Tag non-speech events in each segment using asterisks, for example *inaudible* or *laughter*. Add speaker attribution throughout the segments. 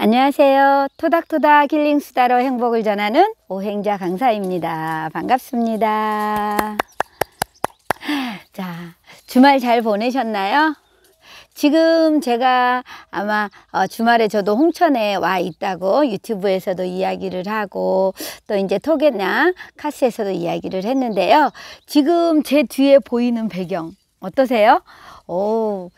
Speaker 1: 안녕하세요. 토닥토닥 힐링수다로 행복을 전하는 오행자 강사입니다. 반갑습니다. 자, 주말 잘 보내셨나요? 지금 제가 아마 어, 주말에 저도 홍천에 와 있다고 유튜브에서도 이야기를 하고 또 이제 토게나 카스에서도 이야기를 했는데요. 지금 제 뒤에 보이는 배경 어떠세요? 오,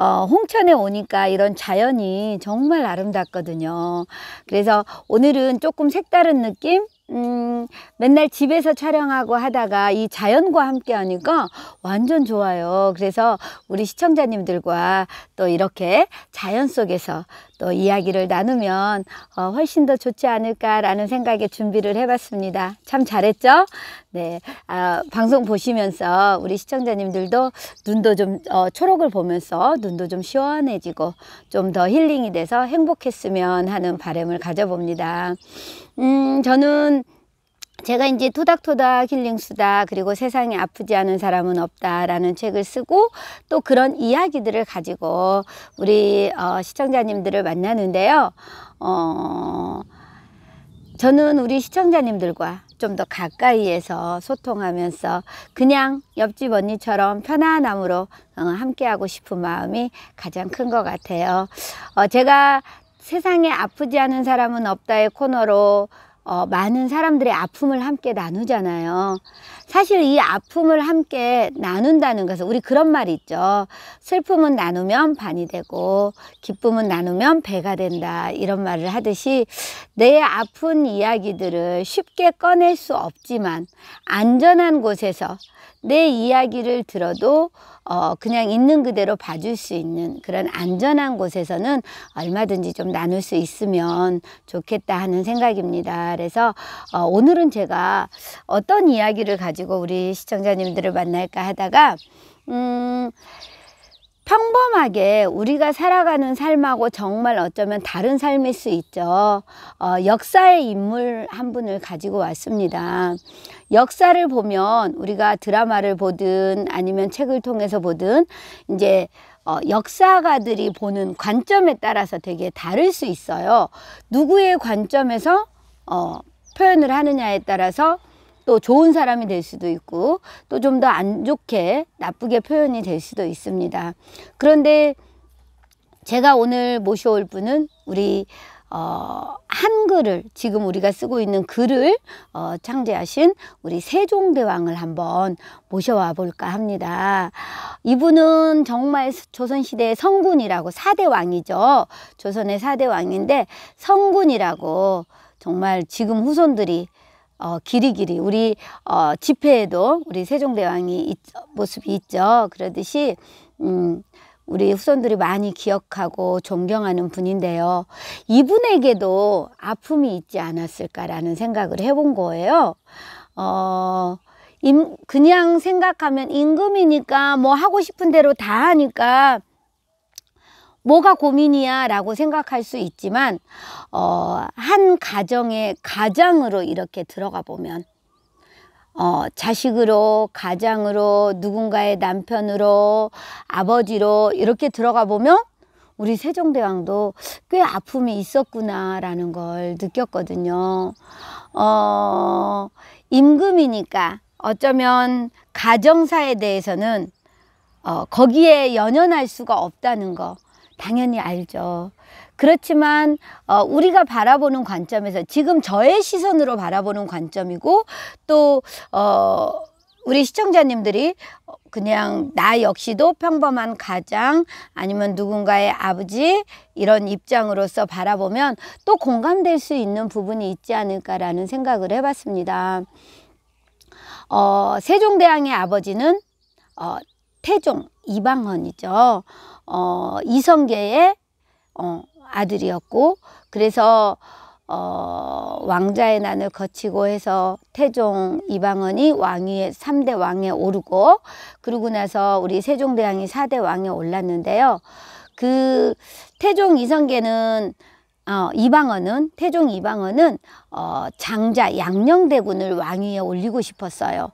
Speaker 1: 어, 홍천에 오니까 이런 자연이 정말 아름답거든요. 그래서 오늘은 조금 색다른 느낌? 음, 맨날 집에서 촬영하고 하다가 이 자연과 함께 하니까 완전 좋아요. 그래서 우리 시청자님들과 또 이렇게 자연 속에서 또 이야기를 나누면 어, 훨씬 더 좋지 않을까라는 생각에 준비를 해봤습니다. 참 잘했죠? 네, 아, 방송 보시면서 우리 시청자님들도 눈도 좀 어, 초록을 보면서 눈도 좀 시원해지고 좀 더 힐링이 돼서 행복했으면 하는 바람을 가져봅니다. 음, 저는 제가 이제 토닥토닥 힐링수다 그리고 세상에 아프지 않은 사람은 없다라는 책을 쓰고 또 그런 이야기들을 가지고 우리 어, 시청자님들을 만나는데요. 어, 저는 우리 시청자님들과 좀 더 가까이에서 소통하면서 그냥 옆집 언니처럼 편안함으로 어, 함께하고 싶은 마음이 가장 큰 것 같아요. 어, 제가 세상에 아프지 않은 사람은 없다의 코너로 어, 많은 사람들의 아픔을 함께 나누잖아요. 사실 이 아픔을 함께 나눈다는 것은 우리 그런 말이 있죠. 슬픔은 나누면 반이 되고 기쁨은 나누면 배가 된다 이런 말을 하듯이 내 아픈 이야기들을 쉽게 꺼낼 수 없지만 안전한 곳에서 내 이야기를 들어도 어, 그냥 있는 그대로 봐줄 수 있는 그런 안전한 곳에서는 얼마든지 좀 나눌 수 있으면 좋겠다 하는 생각입니다. 그래서 어, 오늘은 제가 어떤 이야기를 가지고 우리 시청자님들을 만날까 하다가 음, 평범하게 우리가 살아가는 삶하고 정말 어쩌면 다른 삶일 수 있죠. 어, 역사의 인물 한 분을 가지고 왔습니다. 역사를 보면 우리가 드라마를 보든 아니면 책을 통해서 보든 이제 어, 역사가들이 보는 관점에 따라서 되게 다를 수 있어요. 누구의 관점에서 어, 표현을 하느냐에 따라서 또 좋은 사람이 될 수도 있고 또 좀 더 안 좋게 나쁘게 표현이 될 수도 있습니다. 그런데 제가 오늘 모셔올 분은 우리 어, 한글을 지금 우리가 쓰고 있는 글을 어, 창제하신 우리 세종대왕을 한번 모셔와 볼까 합니다. 이분은 정말 조선시대의 성군이라고 사대 왕이죠. 조선의 사대 왕인데 성군이라고 정말 지금 후손들이 어, 길이 길이 우리 어, 집회에도 우리 세종대왕이 있, 모습이 있죠. 그러듯이 음, 우리 후손들이 많이 기억하고 존경하는 분인데요. 이분에게도 아픔이 있지 않았을까라는 생각을 해본 거예요. 어, 임, 그냥 생각하면 임금이니까 뭐 하고 싶은 대로 다 하니까 뭐가 고민이야 라고 생각할 수 있지만, 어, 한 가정의 가장으로 이렇게 들어가 보면 어, 자식으로, 가장으로, 누군가의 남편으로, 아버지로 이렇게 들어가 보면 우리 세종대왕도 꽤 아픔이 있었구나라는 걸 느꼈거든요. 어, 임금이니까 어쩌면 가정사에 대해서는 어, 거기에 연연할 수가 없다는 거. 당연히 알죠. 그렇지만 어, 우리가 바라보는 관점에서 지금 저의 시선으로 바라보는 관점이고 또 어, 우리 시청자님들이 어, 그냥 나 역시도 평범한 가장 아니면 누군가의 아버지 이런 입장으로서 바라보면 또 공감될 수 있는 부분이 있지 않을까라는 생각을 해봤습니다. 어, 세종대왕의 아버지는 어, 태종 이방헌이죠. 어, 이성계의 어, 아들이었고 그래서 어, 왕자의 난을 거치고 해서 태종 이방원이 왕위에3대 왕에 오르고 그러고 나서 우리 세종대왕이 4대 왕에 올랐는데요. 그 태종 이성계는 어, 이방원은 태종 이방원은 어, 장자 양녕대군을 왕위에 올리고 싶었어요.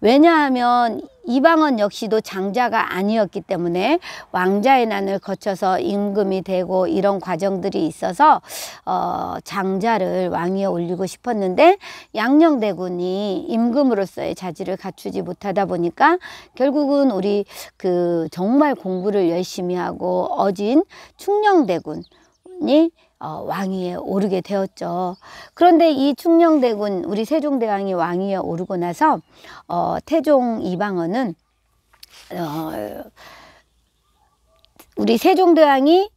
Speaker 1: 왜냐하면 이방원 역시도 장자가 아니었기 때문에 왕자의 난을 거쳐서 임금이 되고 이런 과정들이 있어서 어, 장자를 왕위에 올리고 싶었는데 양녕대군이 임금으로서의 자질을 갖추지 못하다 보니까 결국은 우리 그 정말 공부를 열심히 하고 어진 충녕대군이 어, 왕위에 오르게 되었죠. 그런데 이 충녕대군 우리 세종대왕이 왕위에 오르고 나서 어, 태종 이방원은 어, 우리 세종대왕이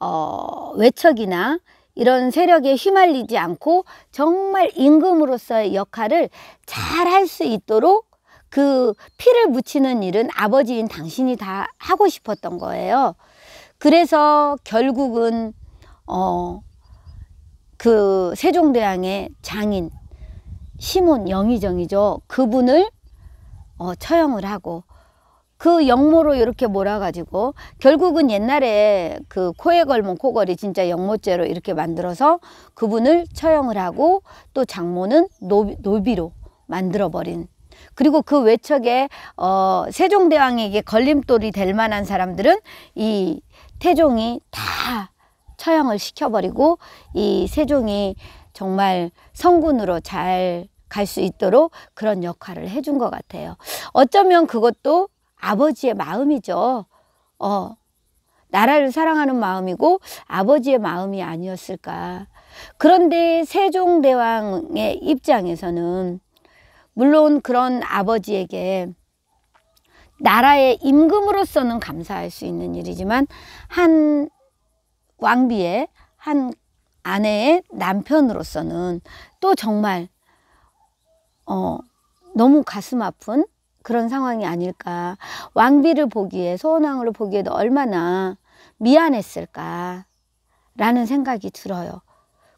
Speaker 1: 어, 외척이나 이런 세력에 휘말리지 않고 정말 임금으로서의 역할을 잘 할 수 있도록 그 피를 묻히는 일은 아버지인 당신이 다 하고 싶었던 거예요. 그래서 결국은 어, 그 세종대왕의 장인 시몬 영의정이죠. 그분을 어, 처형을 하고 그 역모로 이렇게 몰아가지고 결국은 옛날에 그 코에 걸면 코걸이 진짜 역모죄로 이렇게 만들어서 그분을 처형을 하고 또 장모는 노비, 노비로 만들어버린 그리고 그 외척에 어, 세종대왕에게 걸림돌이 될 만한 사람들은 이 태종이 다 처형을 시켜버리고 이 세종이 정말 성군으로 잘 갈 수 있도록 그런 역할을 해준 것 같아요. 어쩌면 그것도 아버지의 마음이죠. 어, 나라를 사랑하는 마음이고 아버지의 마음이 아니었을까. 그런데 세종대왕의 입장에서는 물론 그런 아버지에게 나라의 임금으로서는 감사할 수 있는 일이지만 한 왕비의 한 아내의 남편으로서는 또 정말 어 너무 가슴 아픈 그런 상황이 아닐까. 왕비를 보기에 소원왕으로 보기에도 얼마나 미안했을까라는 생각이 들어요.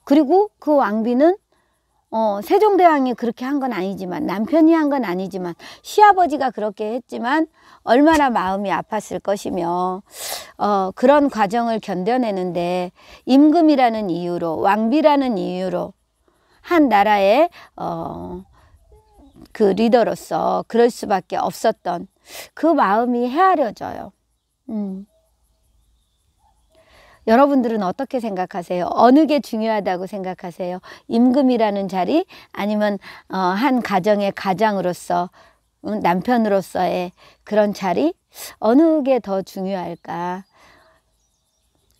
Speaker 1: 그리고 그 왕비는 어, 세종대왕이 그렇게 한 건 아니지만 남편이 한 건 아니지만 시아버지가 그렇게 했지만 얼마나 마음이 아팠을 것이며 어, 그런 과정을 견뎌내는데 임금이라는 이유로 왕비라는 이유로 한 나라의 어, 그 리더로서 그럴 수밖에 없었던 그 마음이 헤아려져요. 음. 여러분들은 어떻게 생각하세요? 어느 게 중요하다고 생각하세요? 임금이라는 자리 아니면 어, 한 가정의 가장으로서 남편으로서의 그런 자리 어느 게 더 중요할까?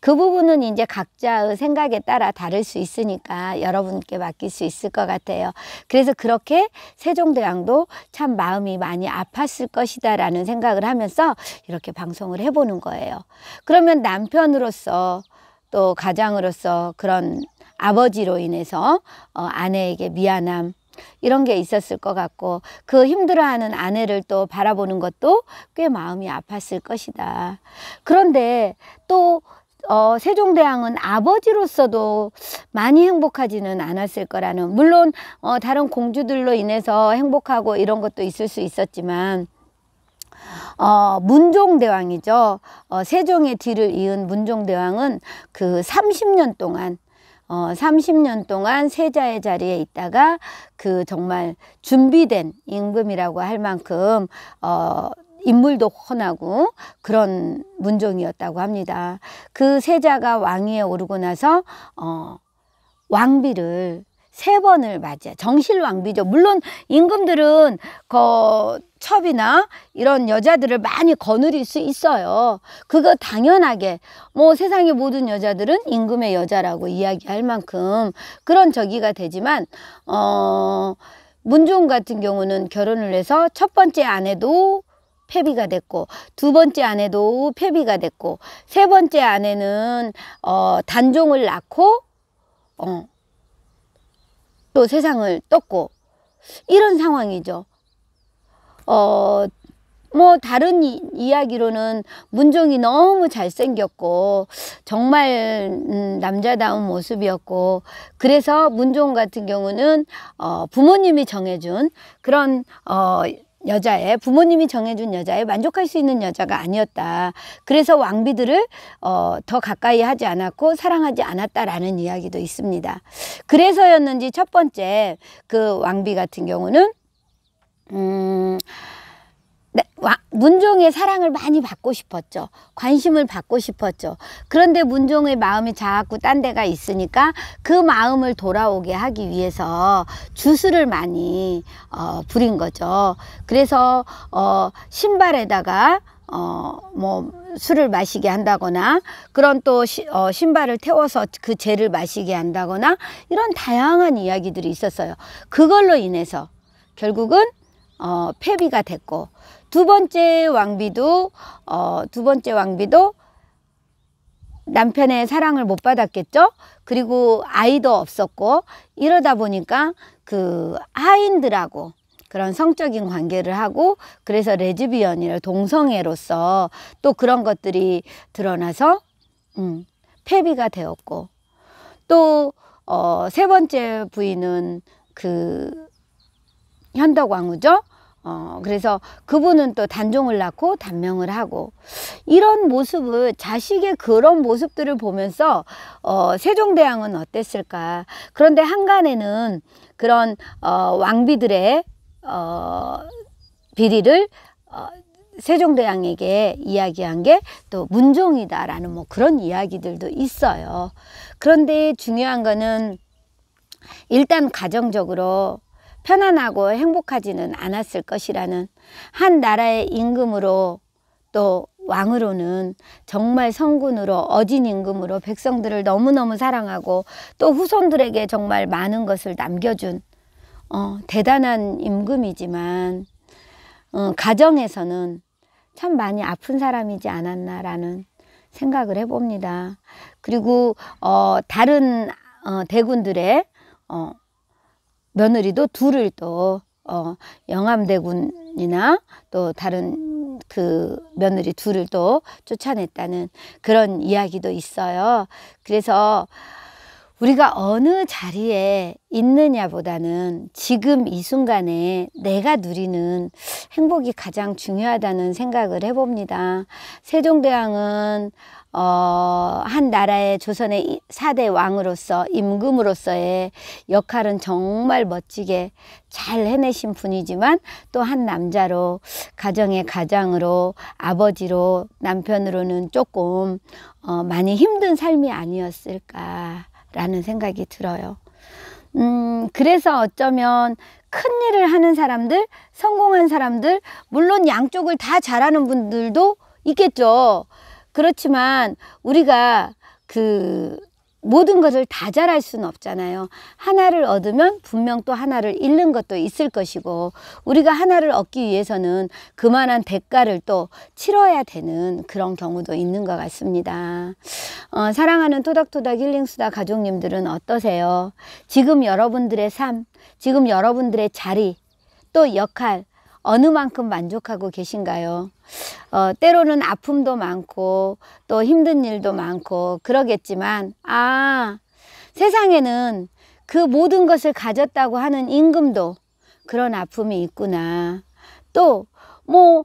Speaker 1: 그 부분은 이제 각자의 생각에 따라 다를 수 있으니까 여러분께 맡길 수 있을 것 같아요. 그래서 그렇게 세종대왕도 참 마음이 많이 아팠을 것이다 라는 생각을 하면서 이렇게 방송을 해보는 거예요. 그러면 남편으로서 또 가장으로서 그런 아버지로 인해서 어, 아내에게 미안함, 이런 게 있었을 것 같고 그 힘들어하는 아내를 또 바라보는 것도 꽤 마음이 아팠을 것이다. 그런데 또 어, 세종대왕은 아버지로서도 많이 행복하지는 않았을 거라는 물론 어, 다른 공주들로 인해서 행복하고 이런 것도 있을 수 있었지만 어, 문종대왕이죠. 어, 세종의 뒤를 이은 문종대왕은 그 삼십 년 동안 어, 30년 동안 세자의 자리에 있다가 그 정말 준비된 임금이라고 할 만큼 어, 인물도 훤하고 그런 문종이었다고 합니다. 그 세자가 왕위에 오르고 나서 어, 왕비를 세 번을 맞이해 정실 왕비죠. 물론 임금들은 거그 첩이나 이런 여자들을 많이 거느릴 수 있어요. 그거 당연하게 뭐 세상의 모든 여자들은 임금의 여자라고 이야기할 만큼 그런 저기가 되지만 어 문종 같은 경우는 결혼을 해서 첫 번째 아내도 폐비가 됐고 두 번째 아내도 폐비가 됐고 세 번째 아내는 어, 단종을 낳고 어, 또 세상을 떴고 이런 상황이죠. 어, 뭐 다른 이, 이야기로는 문종이 너무 잘생겼고 정말 음, 남자다운 모습이었고 그래서 문종 같은 경우는 어, 부모님이 정해준 그런 어, 여자의 부모님이 정해준 여자에 만족할 수 있는 여자가 아니었다. 그래서 왕비들을 어, 더 가까이 하지 않았고 사랑하지 않았다라는 이야기도 있습니다. 그래서였는지 첫 번째 그 왕비 같은 경우는 음. 문종의 사랑을 많이 받고 싶었죠. 관심을 받고 싶었죠. 그런데 문종의 마음이 자꾸 딴 데가 있으니까 그 마음을 돌아오게 하기 위해서 주술을 많이 어, 부린 거죠. 그래서 어, 신발에다가 어, 뭐 술을 마시게 한다거나 그런 또 시, 어, 신발을 태워서 그 죄를 마시게 한다거나 이런 다양한 이야기들이 있었어요. 그걸로 인해서 결국은 어, 폐비가 됐고 두 번째 왕비도 어, 두 번째 왕비도 남편의 사랑을 못 받았겠죠. 그리고 아이도 없었고 이러다 보니까 그 하인들하고 그런 성적인 관계를 하고 그래서 레즈비언이를 동성애로서 또 그런 것들이 드러나서 음, 폐비가 되었고 또 어, 세 번째 부인은 그 현덕왕후죠. 어, 그래서 그분은 또 단종을 낳고 단명을 하고 이런 모습을 자식의 그런 모습들을 보면서 어, 세종대왕은 어땠을까? 그런데 한간에는 그런 어, 왕비들의 어, 비리를 어, 세종대왕에게 이야기한 게 또 문종이다라는 뭐 그런 이야기들도 있어요. 그런데 중요한 거는 일단 가정적으로 편안하고 행복하지는 않았을 것이라는 한 나라의 임금으로 또 왕으로는 정말 성군으로 어진 임금으로 백성들을 너무너무 사랑하고 또 후손들에게 정말 많은 것을 남겨준 어, 대단한 임금이지만 어, 가정에서는 참 많이 아픈 사람이지 않았나라는 생각을 해봅니다. 그리고 어, 다른 어, 대군들의 어, 며느리도 둘을 또 어, 영암대군이나 또 다른 그 며느리 둘을 또 쫓아냈다는 그런 이야기도 있어요. 그래서 우리가 어느 자리에 있느냐보다는 지금 이 순간에 내가 누리는 행복이 가장 중요하다는 생각을 해봅니다. 세종대왕은 어, 한 나라의 조선의 사대 왕으로서 임금으로서의 역할은 정말 멋지게 잘 해내신 분이지만 또 한 남자로 가정의 가장으로 아버지로 남편으로는 조금 어, 많이 힘든 삶이 아니었을까라는 생각이 들어요. 음, 그래서 어쩌면 큰 일을 하는 사람들, 성공한 사람들, 물론 양쪽을 다 잘하는 분들도 있겠죠. 그렇지만 우리가 그 모든 것을 다 잘할 수는 없잖아요. 하나를 얻으면 분명 또 하나를 잃는 것도 있을 것이고 우리가 하나를 얻기 위해서는 그만한 대가를 또 치러야 되는 그런 경우도 있는 것 같습니다. 어, 사랑하는 토닥토닥 힐링수다 가족님들은 어떠세요? 지금 여러분들의 삶, 지금 여러분들의 자리, 또 역할, 어느 만큼 만족하고 계신가요? 어, 때로는 아픔도 많고 또 힘든 일도 많고 그러겠지만 아 세상에는 그 모든 것을 가졌다고 하는 임금도 그런 아픔이 있구나. 또 뭐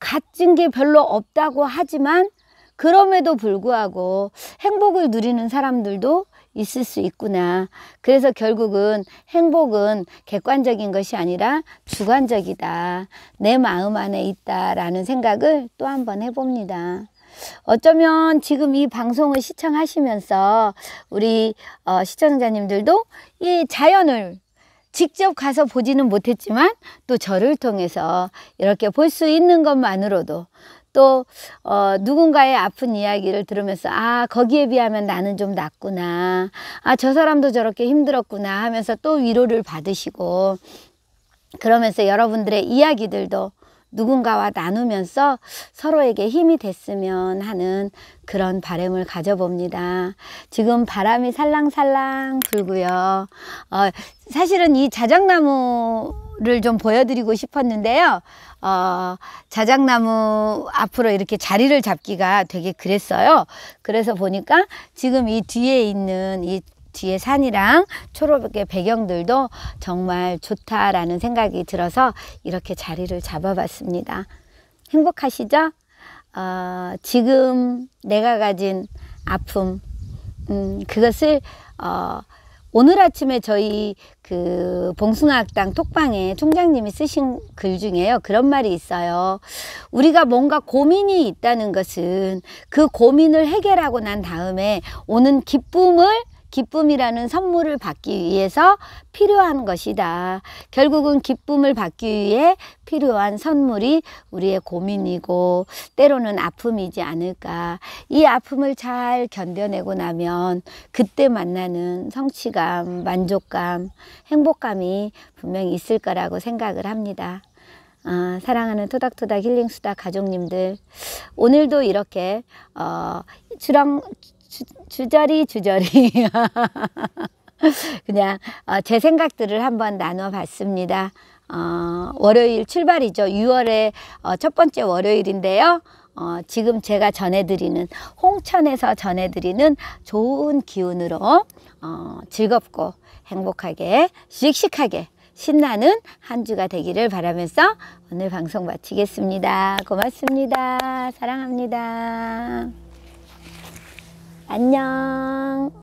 Speaker 1: 갖은 게 별로 없다고 하지만 그럼에도 불구하고 행복을 누리는 사람들도 있을 수 있구나. 그래서 결국은 행복은 객관적인 것이 아니라 주관적이다. 내 마음 안에 있다라는 생각을 또 한 번 해봅니다. 어쩌면 지금 이 방송을 시청하시면서 우리 어, 시청자님들도 이 자연을 직접 가서 보지는 못했지만 또 저를 통해서 이렇게 볼 수 있는 것만으로도 또 어, 누군가의 아픈 이야기를 들으면서 아 거기에 비하면 나는 좀 낫구나 아 저 사람도 저렇게 힘들었구나 하면서 또 위로를 받으시고 그러면서 여러분들의 이야기들도 누군가와 나누면서 서로에게 힘이 됐으면 하는 그런 바램을 가져봅니다. 지금 바람이 살랑살랑 불고요. 어, 사실은 이 자작나무를 좀 보여드리고 싶었는데요. 어, 자작나무 앞으로 이렇게 자리를 잡기가 되게 그랬어요. 그래서 보니까 지금 이 뒤에 있는 이 뒤에 산이랑 초록의 배경들도 정말 좋다라는 생각이 들어서 이렇게 자리를 잡아봤습니다. 행복하시죠? 어, 지금 내가 가진 아픔, 음, 그것을 어, 오늘 아침에 저희 그 봉숭아학당 톡방에 총장님이 쓰신 글 중에요. 그런 말이 있어요. 우리가 뭔가 고민이 있다는 것은 그 고민을 해결하고 난 다음에 오는 기쁨을 기쁨이라는 선물을 받기 위해서 필요한 것이다. 결국은 기쁨을 받기 위해 필요한 선물이 우리의 고민이고 때로는 아픔이지 않을까. 이 아픔을 잘 견뎌내고 나면 그때 만나는 성취감, 만족감, 행복감이 분명히 있을 거라고 생각을 합니다. 아, 사랑하는 토닥토닥 힐링수다 가족님들 오늘도 이렇게 어, 주렁 주, 주저리 주저리 *laughs* 그냥 어, 제 생각들을 한번 나눠봤습니다. 어, 월요일 출발이죠. 6월의 어, 첫 번째 월요일인데요. 어, 지금 제가 전해드리는 홍천에서 전해드리는 좋은 기운으로 어, 즐겁고 행복하게 씩씩하게 신나는 한 주가 되기를 바라면서 오늘 방송 마치겠습니다. 고맙습니다. 사랑합니다. 안녕